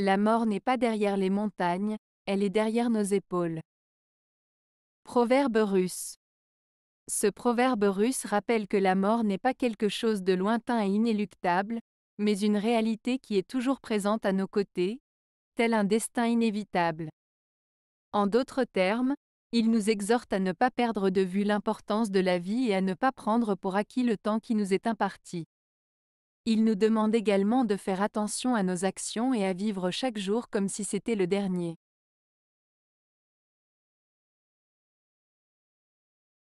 La mort n'est pas derrière les montagnes, elle est derrière nos épaules. Proverbe russe. Ce proverbe russe rappelle que la mort n'est pas quelque chose de lointain et inéluctable, mais une réalité qui est toujours présente à nos côtés, tel un destin inévitable. En d'autres termes, il nous exhorte à ne pas perdre de vue l'importance de la vie et à ne pas prendre pour acquis le temps qui nous est imparti. Il nous demande également de faire attention à nos actions et à vivre chaque jour comme si c'était le dernier.